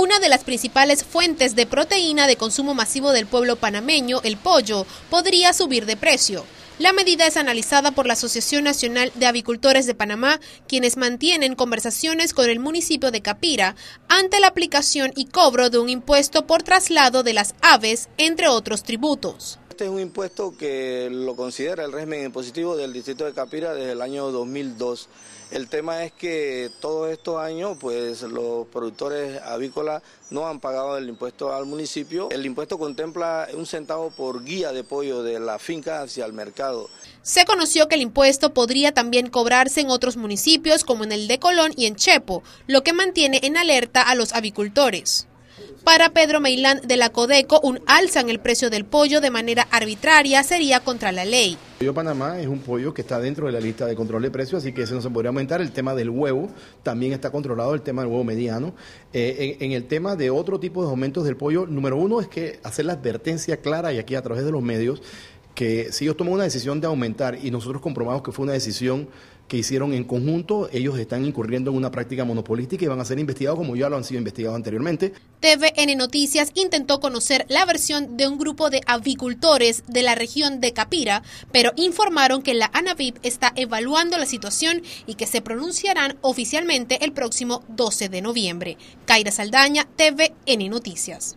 Una de las principales fuentes de proteína de consumo masivo del pueblo panameño, el pollo, podría subir de precio. La medida es analizada por la Asociación Nacional de Avicultores de Panamá, quienes mantienen conversaciones con el municipio de Capira ante la aplicación y cobro de un impuesto por traslado de las aves, entre otros tributos. Este es un impuesto que lo considera el régimen impositivo del distrito de Capira desde el año 2002. El tema es que todos estos años pues los productores avícolas no han pagado el impuesto al municipio. El impuesto contempla un centavo por guía de pollo de la finca hacia el mercado. Se conoció que el impuesto podría también cobrarse en otros municipios como en el de Colón y en Chepo, lo que mantiene en alerta a los avicultores. Para Pedro Meilán de la Codeco, un alza en el precio del pollo de manera arbitraria sería contra la ley. El pollo Panamá es un pollo que está dentro de la lista de control de precios, así que se no se podría aumentar. El tema del huevo también está controlado, el tema del huevo mediano. Eh, en, en, el tema de otro tipo de aumentos del pollo, número uno es que hacer la advertencia clara y aquí a través de los medios que si ellos toman una decisión de aumentar y nosotros comprobamos que fue una decisión que hicieron en conjunto, ellos están incurriendo en una práctica monopolística y van a ser investigados como ya lo han sido investigados anteriormente. TVN Noticias intentó conocer la versión de un grupo de avicultores de la región de Capira, pero informaron que la ANAVIP está evaluando la situación y que se pronunciarán oficialmente el próximo 12 de noviembre. Caira Saldaña, TVN Noticias.